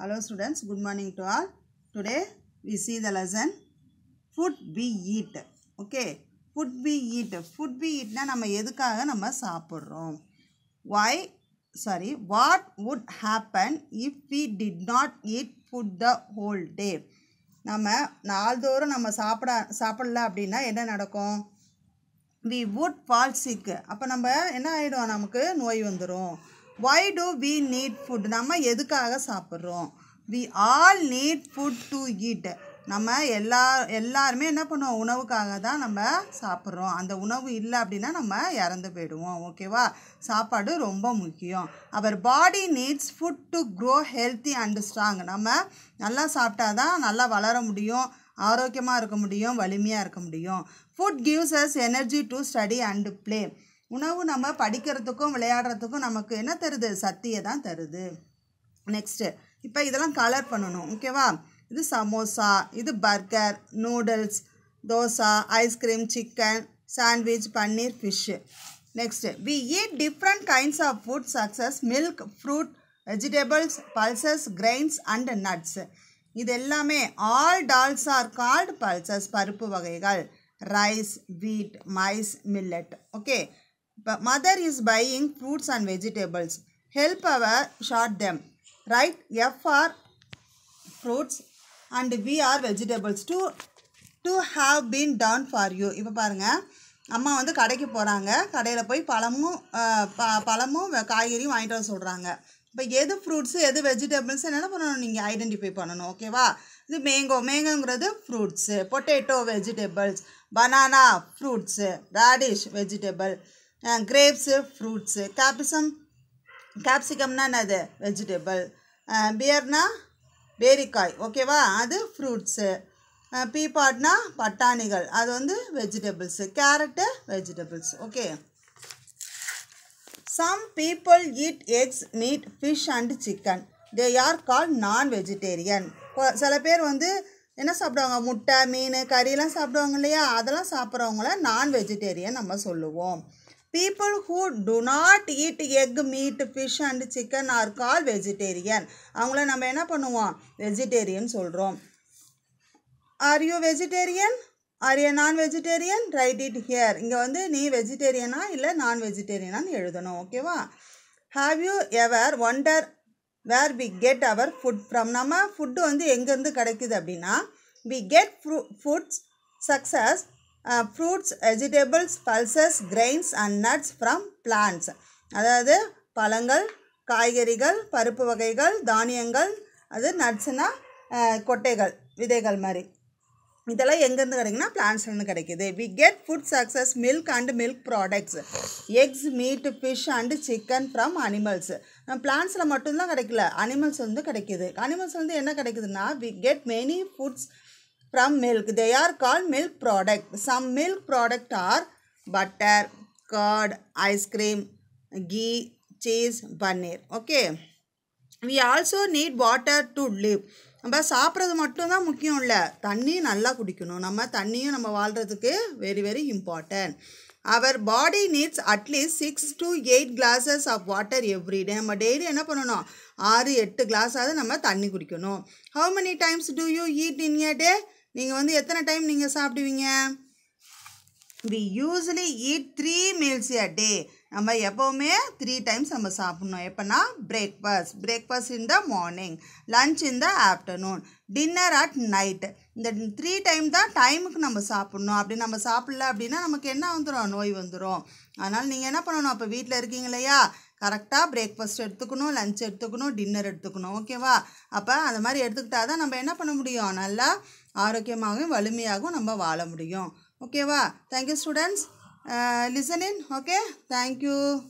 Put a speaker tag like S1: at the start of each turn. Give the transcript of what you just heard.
S1: Hello students, good morning to all. Today we see the lesson food we eat. Okay, food we eat. Food we eat னா நம்ம எதுக்காக நம்ம சாப்பிட்றோம் Why, sorry, what would happen if we did not eat food the whole day? நம்ம நாள்தோறும் நம்ம சாப்பிட சாப்பிடல அப்படின்னா என்ன நடக்கும் வி வுட் ஃபால் சிக்கு அப்போ நம்ம என்ன ஆகிடும் நமக்கு நோய் வந்துடும் why do we need food நம்ம எதுக்காக சாப்பிட்றோம் we all need food to eat நம்ம எல்லா எல்லாருமே என்ன பண்ணுவோம் உணவுக்காக தான் நம்ம சாப்பிட்றோம் அந்த உணவு இல்லை அப்படின்னா நம்ம இறந்து போயிடுவோம் ஓகேவா சாப்பாடு ரொம்ப முக்கியம் our body needs food to grow healthy and strong நம்ம நல்லா சாப்பிட்டா தான் நல்லா வளர முடியும் ஆரோக்கியமாக இருக்க முடியும் வலிமையாக இருக்க முடியும் food gives us energy to study and play உணவு நம்ம படிக்கிறதுக்கும் விளையாடுறதுக்கும் நமக்கு என்ன தருது சக்தியை தான் தருது நெக்ஸ்ட்டு இப்போ இதெல்லாம் கலர் பண்ணணும் ஓகேவா இது சமோசா இது burger noodles dosa ice cream chicken sandwich paneer fish next we eat different kinds of food சக்ஸஸ் milk fruit vegetables pulses grains and nuts இது எல்லாமே all dals are called pulses பருப்பு வகைகள் rice wheat maize millet okay இப்போ mother is buying fruits and vegetables help her sort them write F for fruits and V for vegetables two two have been done for you இப்போ பாருங்கள் அம்மா வந்து கடைக்கு போகிறாங்க கடையில் போய் பழமும் ப பழமும் காய்கறியும் வாங்கிட்டு வர சொல்கிறாங்க இப்போ எது ஃப்ரூட்ஸு எது வெஜிடபிள்ஸ் என்ன பண்ணணும் நீங்கள் ஐடென்டிஃபை பண்ணணும் ஓகேவா இது மேங்கோ மேங்கோங்கிறது fruits potato vegetables banana fruits radish vegetable grapes fruits கேப்சம் கேப்சிகம்னா என்னது வெஜிடபிள் பியர்னா பேரிக்காய் ஓகேவா அது ஃப்ரூட்ஸு பீபாட்னா பட்டாணிகள் அது வந்து vegetables carrot vegetables okay some people eat eggs meat fish and chicken they are call non vegetarian சில பேர் வந்து என்ன சாப்பிடுவாங்க முட்டை மீன் கறியெல்லாம் சாப்பிடுவாங்க இல்லையா அதெல்லாம் சாப்பிட்றவங்கள நான் வெஜிடேரியன் நம்ம சொல்லுவோம் people who do not eat egg meat fish and chicken are call vegetarian அவங்கள நம்ம என்ன பண்ணுவோம் வெஜிடேரியன் சொல்கிறோம் are you vegetarian or a non vegetarian right it here இங்கே வந்து நீ வெஜிடேரியனா இல்லை நான் வெஜிடேரியனான்னு எழுதணும் ஓகேவா have you ever wonder where we get our food from நம்ம ஃபுட்டு வந்து எங்கேருந்து கிடைக்குது அப்படின்னா வி கெட் ஃப்ரூ ஃபுட்ஸ் சக்ஸஸ் fruits vegetables pulses grains and nuts from plants அதாவது பழங்கள் காய்கறிகள் பருப்பு வகைகள் தானியங்கள் அது நட்ஸ்னா கொட்டைகள் விதைகள் மாதிரி இதெல்லாம் எங்கேருந்து கிடைக்குன்னா பிளான்ஸ்லேருந்து கிடைக்கிது வி கெட் ஃபுட் சக்ஸஸ் milk and milk products eggs meat fish and chicken from animals நம்ம பிளான்ஸில் மட்டும்தான் கிடைக்கல அனிமல்ஸ் வந்து கிடைக்கிது அனிமல்ஸ் வந்து என்ன கிடைக்குதுன்னா we get many foods from milk they are call milk product some milk product are butter curd ice cream ghee cheese paneer okay we also need water to live நம்ம சாப்பிட்றது மட்டும்தான் முக்கியம் இல்லை தண்ணியும் நல்லா குடிக்கணும் நம்ம தண்ணியும் நம்ம வாழ்கிறதுக்கு very very important our body needs at least six to eight glasses of water every day நம்ம டெய்லி என்ன பண்ணணும் ஆறு எட்டு கிளாஸாவது நம்ம தண்ணி குடிக்கணும் how many times do you eat in a day நீங்கள் வந்து எத்தனை டைம் நீங்கள் சாப்பிடுவீங்க we usually eat three meals a day நம்ம எப்போவுமே த்ரீ டைம்ஸ் நம்ம சாப்பிட்ணும் எப்போனா breakfast breakfast in the morning lunch in the afternoon dinner at night இந்த த்ரீ டைம் தான் டைமுக்கு நம்ம சாப்பிட்ணும் அப்படி நம்ம சாப்பிட்ல அப்படின்னா நமக்கு என்ன வந்துடும் நோய் வந்துடும் அதனால் நீங்கள் என்ன பண்ணணும் அப்போ வீட்டில் இருக்கீங்க இல்லையா கரெக்டாக பிரேக்ஃபாஸ்ட் எடுத்துக்கணும் லன்ச் எடுத்துக்கணும் டின்னர் எடுத்துக்கணும் ஓகேவா அப்போ அந்த மாதிரி எடுத்துக்கிட்டா தான் நம்ம என்ன பண்ண முடியும் நல்லா ஆரோக்கியமாகவும் வலிமையாகவும் நம்ம வாழ முடியும் ஓகேவா thank you students uh, listening okay thank you